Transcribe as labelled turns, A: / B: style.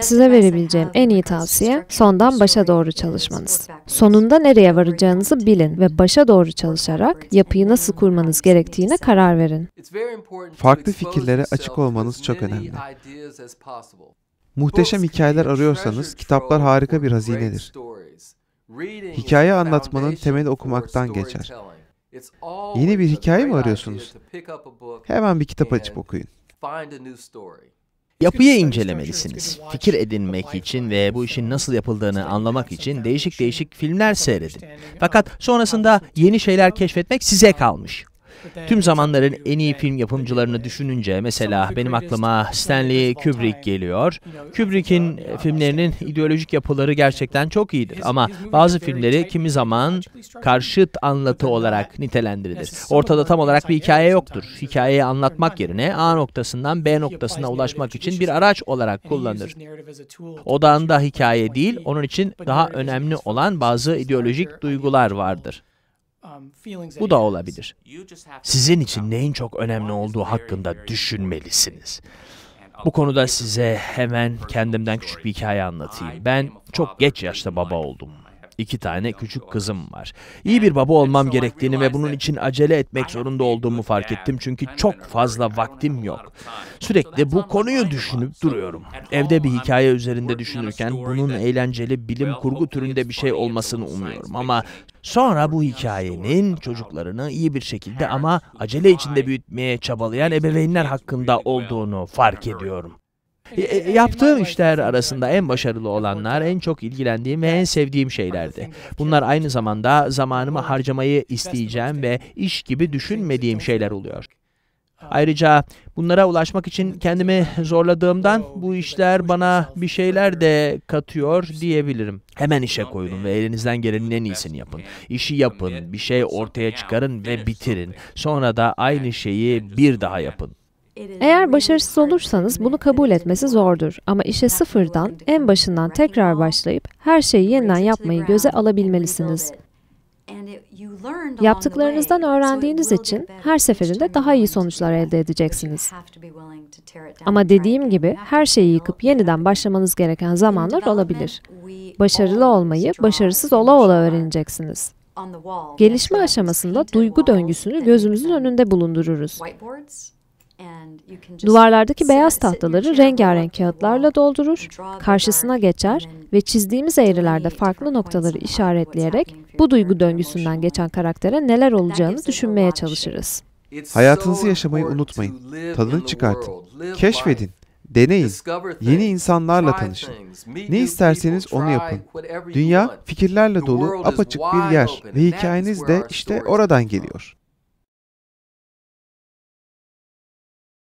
A: Size verebileceğim en iyi tavsiye sondan başa doğru çalışmanız. Sonunda nereye varacağınızı bilin ve başa doğru çalışarak yapıyı nasıl kurmanız gerektiğine karar verin. Farklı fikirlere açık olmanız çok önemli. Muhteşem hikayeler arıyorsanız kitaplar harika bir hazinedir.
B: Hikaye anlatmanın
A: temeli okumaktan geçer. Yeni bir hikaye mi arıyorsunuz? Hemen bir kitap açıp okuyun.
B: Yapıyı incelemelisiniz. Fikir edinmek için ve bu işin nasıl yapıldığını anlamak için değişik değişik filmler seyredin. Fakat sonrasında yeni şeyler keşfetmek size kalmış. Tüm zamanların en iyi film yapımcılarını düşününce mesela benim aklıma Stanley Kubrick geliyor. Kubrick'in e, filmlerinin ideolojik yapıları gerçekten çok iyidir ama bazı filmleri kimi zaman karşıt anlatı olarak nitelendirilir. Ortada tam olarak bir hikaye yoktur. Hikayeyi anlatmak yerine A noktasından B noktasına ulaşmak için bir araç olarak kullanır. Odağında hikaye değil, onun için daha önemli olan bazı ideolojik duygular vardır.
A: Um, Bu da
B: olabilir. Sizin için neyin çok önemli olduğu hakkında düşünmelisiniz. Bu konuda size hemen kendimden küçük bir hikaye anlatayım. Ben çok geç yaşta baba oldum. İki tane küçük kızım var. İyi bir baba olmam gerektiğini ve bunun için acele etmek zorunda olduğumu fark ettim çünkü çok fazla vaktim yok. Sürekli bu konuyu düşünüp duruyorum. Evde bir hikaye üzerinde düşünürken bunun eğlenceli bilim kurgu türünde bir şey olmasını umuyorum ama sonra bu hikayenin çocuklarını iyi bir şekilde ama acele içinde büyütmeye çabalayan ebeveynler hakkında olduğunu fark ediyorum. E, e, yaptığım işler arasında en başarılı olanlar en çok ilgilendiğim ve en sevdiğim şeylerdi. Bunlar aynı zamanda zamanımı harcamayı isteyeceğim ve iş gibi düşünmediğim şeyler oluyor. Ayrıca bunlara ulaşmak için kendimi zorladığımdan bu işler bana bir şeyler de katıyor diyebilirim. Hemen işe koyulun ve elinizden gelenin en iyisini yapın. İşi yapın, bir şey ortaya çıkarın ve bitirin. Sonra da aynı şeyi bir daha
A: yapın. Eğer başarısız olursanız bunu kabul etmesi zordur ama işe sıfırdan, en başından tekrar başlayıp her şeyi yeniden yapmayı göze alabilmelisiniz. Yaptıklarınızdan öğrendiğiniz için her seferinde daha iyi sonuçlar elde edeceksiniz. Ama dediğim gibi her şeyi yıkıp yeniden başlamanız gereken zamanlar olabilir. Başarılı olmayı başarısız ola ola öğreneceksiniz. Gelişme aşamasında duygu döngüsünü gözümüzün önünde bulundururuz. Duvarlardaki beyaz tahtaları rengarenk kağıtlarla doldurur, karşısına geçer ve çizdiğimiz eğrilerde farklı noktaları işaretleyerek bu duygu döngüsünden geçen karaktere neler olacağını düşünmeye çalışırız. Hayatınızı yaşamayı unutmayın. Tadını çıkartın. Keşfedin. Deneyin. Yeni insanlarla tanışın. Ne isterseniz onu yapın. Dünya fikirlerle dolu apaçık bir yer ve hikayeniz de işte oradan geliyor.